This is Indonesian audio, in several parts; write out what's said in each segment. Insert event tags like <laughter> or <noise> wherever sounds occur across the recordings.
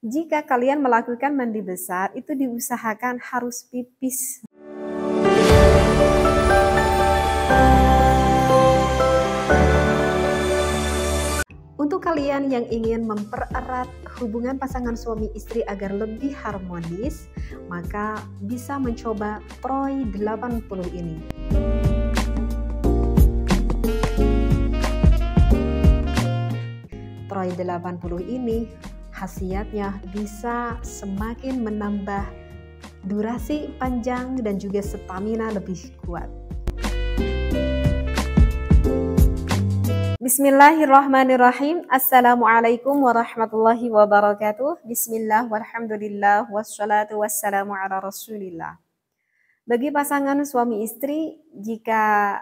Jika kalian melakukan mandi besar, itu diusahakan harus pipis. Untuk kalian yang ingin mempererat hubungan pasangan suami istri agar lebih harmonis, maka bisa mencoba Troy 80 ini. Troy 80 ini khasiatnya bisa semakin menambah durasi panjang dan juga stamina lebih kuat. Bismillahirrahmanirrahim. Assalamualaikum warahmatullahi wabarakatuh. Bismillah walhamdulillah wassalatu wassalamu ala rasulillah. Bagi pasangan suami istri, jika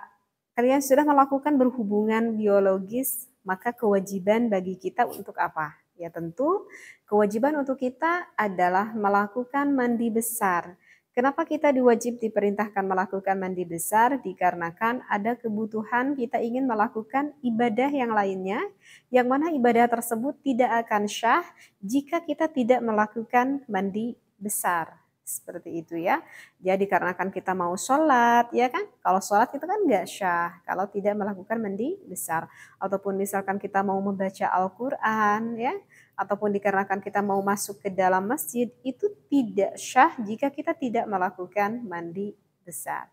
kalian sudah melakukan berhubungan biologis, maka kewajiban bagi kita untuk apa? Ya tentu kewajiban untuk kita adalah melakukan mandi besar. Kenapa kita diwajib diperintahkan melakukan mandi besar? Dikarenakan ada kebutuhan kita ingin melakukan ibadah yang lainnya, yang mana ibadah tersebut tidak akan syah jika kita tidak melakukan mandi besar seperti itu ya. Jadi ya, karena kan kita mau sholat, ya kan? Kalau sholat itu kan nggak syah, kalau tidak melakukan mandi besar. Ataupun misalkan kita mau membaca Al-Quran, ya, ataupun dikarenakan kita mau masuk ke dalam masjid, itu tidak syah jika kita tidak melakukan mandi besar.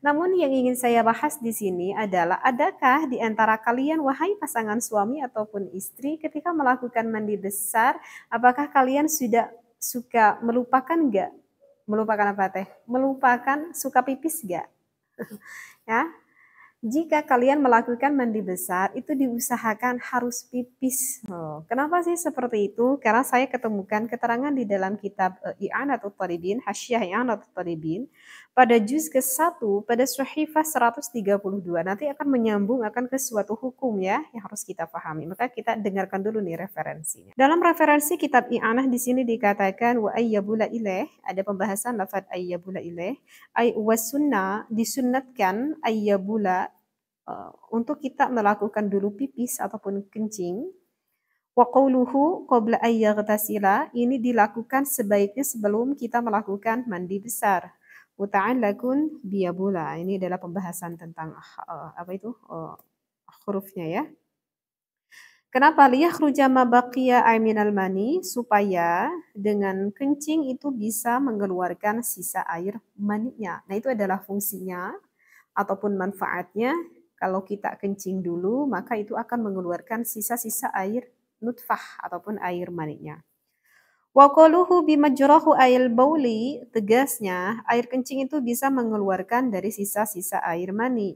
Namun yang ingin saya bahas di sini adalah adakah di antara kalian wahai pasangan suami ataupun istri ketika melakukan mandi besar apakah kalian sudah suka melupakan nggak Melupakan apa teh? Melupakan suka pipis gak? <laughs> ya, jika kalian melakukan mandi besar itu diusahakan harus pipis. Oh, kenapa sih seperti itu? Karena saya ketemukan keterangan di dalam kitab e, I'anatul Taribin, Hasyiah I'anatul Taribin, pada juz ke-1 pada Suhifah 132. Nanti akan menyambung akan ke suatu hukum ya yang harus kita pahami. Maka kita dengarkan dulu nih referensinya. Dalam referensi kitab I'anah di sini dikatakan wa ayyabula ilaih, ada pembahasan lafad ayyabula ilaih, ay wa sunnah disunatkan ayyabula Eh, untuk kita melakukan dulu pipis ataupun kencing wa qawluhu qabla ayyaghtasila ini dilakukan sebaiknya sebelum kita melakukan mandi besar lakun biabula. ini adalah pembahasan tentang uh, apa itu uh, hurufnya ya Kenapa liyah rujama baqiya amin mani supaya dengan kencing itu bisa mengeluarkan sisa air maninya. Nah, itu adalah fungsinya ataupun manfaatnya kalau kita kencing dulu, maka itu akan mengeluarkan sisa-sisa air nutfah ataupun air maniknya. Wakoluhu bimajurahu air bauli, tegasnya air kencing itu bisa mengeluarkan dari sisa-sisa air mani.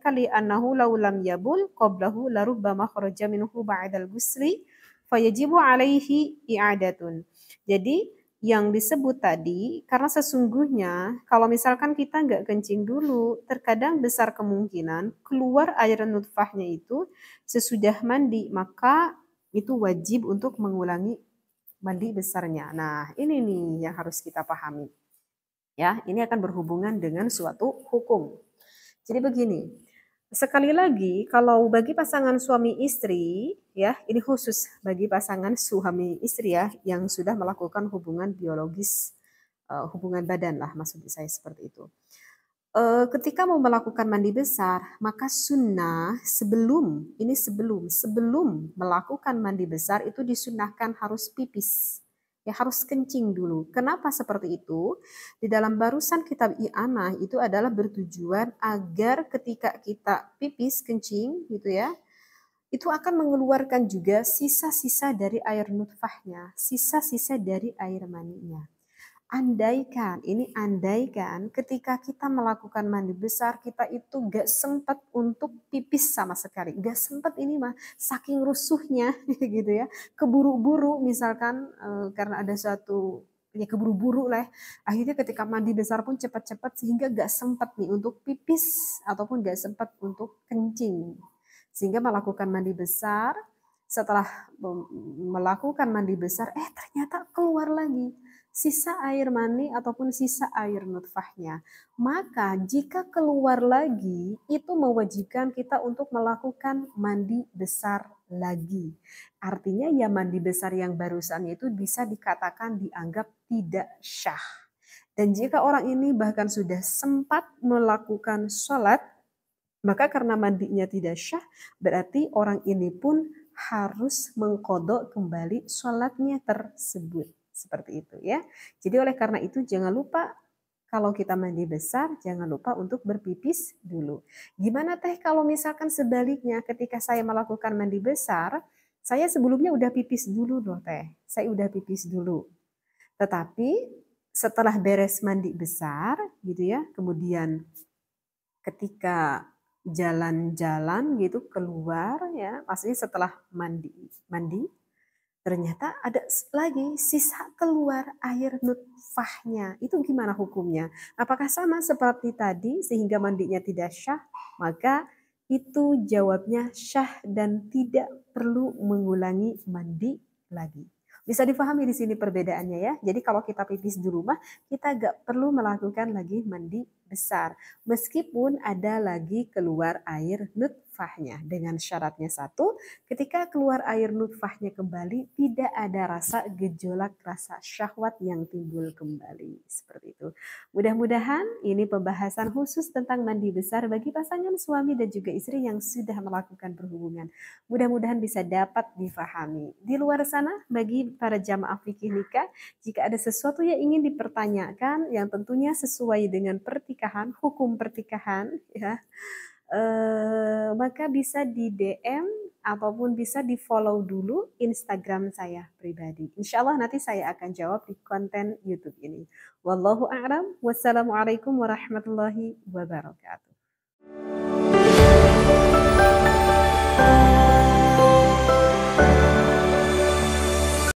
kali anahu laulam yabul qoblahu larubbama kharaja minhu ba'dal gusli fayajibu alaihi i'adatun. Jadi yang disebut tadi, karena sesungguhnya kalau misalkan kita nggak kencing dulu, terkadang besar kemungkinan keluar air nutfahnya itu sesudah mandi, maka itu wajib untuk mengulangi mandi besarnya. Nah, ini nih yang harus kita pahami. Ya, ini akan berhubungan dengan suatu hukum. Jadi begini, Sekali lagi, kalau bagi pasangan suami istri, ya, ini khusus bagi pasangan suami istri ya yang sudah melakukan hubungan biologis, eh, hubungan badan lah maksud saya seperti itu. Uh, ketika mau melakukan mandi besar, maka sunnah sebelum ini sebelum sebelum melakukan mandi besar itu disunahkan harus pipis ya harus kencing dulu. Kenapa seperti itu? Di dalam barusan kitab iana itu adalah bertujuan agar ketika kita pipis kencing gitu ya, itu akan mengeluarkan juga sisa-sisa dari air nutfahnya, sisa-sisa dari air maninya andaikan, ini andaikan ketika kita melakukan mandi besar, kita itu gak sempat untuk pipis sama sekali. Gak sempat ini mah, saking rusuhnya <laughs> gitu ya. Keburu-buru misalkan e, karena ada suatu ya keburu-buru lah. Ya. Akhirnya ketika mandi besar pun cepat-cepat sehingga gak sempat nih untuk pipis ataupun gak sempat untuk kencing. Sehingga melakukan mandi besar, setelah melakukan mandi besar, eh ternyata keluar lagi sisa air mani ataupun sisa air nutfahnya. Maka jika keluar lagi itu mewajibkan kita untuk melakukan mandi besar lagi. Artinya ya mandi besar yang barusan itu bisa dikatakan dianggap tidak syah. Dan jika orang ini bahkan sudah sempat melakukan sholat, maka karena mandinya tidak syah, berarti orang ini pun harus mengkodok kembali sholatnya tersebut. Seperti itu ya. Jadi oleh karena itu jangan lupa kalau kita mandi besar jangan lupa untuk berpipis dulu. Gimana teh kalau misalkan sebaliknya ketika saya melakukan mandi besar, saya sebelumnya udah pipis dulu loh teh. Saya udah pipis dulu. Tetapi setelah beres mandi besar gitu ya, kemudian ketika jalan-jalan gitu keluar ya, maksudnya setelah mandi mandi ternyata ada lagi sisa keluar air nutfahnya. Itu gimana hukumnya? Apakah sama seperti tadi sehingga mandinya tidak syah? Maka itu jawabnya syah dan tidak perlu mengulangi mandi lagi. Bisa difahami di sini perbedaannya ya. Jadi kalau kita pipis di rumah, kita gak perlu melakukan lagi mandi besar. Meskipun ada lagi keluar air nutfahnya. Dengan syaratnya satu, ketika keluar air nutfahnya kembali, tidak ada rasa gejolak rasa syahwat yang timbul kembali. Seperti itu. Mudah-mudahan ini pembahasan khusus tentang mandi besar bagi pasangan suami dan juga istri yang sudah melakukan perhubungan. Mudah-mudahan bisa dapat difahami. Di luar sana, bagi para jamaah fikih nikah, jika ada sesuatu yang ingin dipertanyakan, yang tentunya sesuai dengan pertikaian pernikahan, hukum pernikahan, ya, eh, maka bisa di DM ataupun bisa di follow dulu Instagram saya pribadi. Insya Allah nanti saya akan jawab di konten YouTube ini. Wallahu a'lam. Wassalamualaikum warahmatullahi wabarakatuh.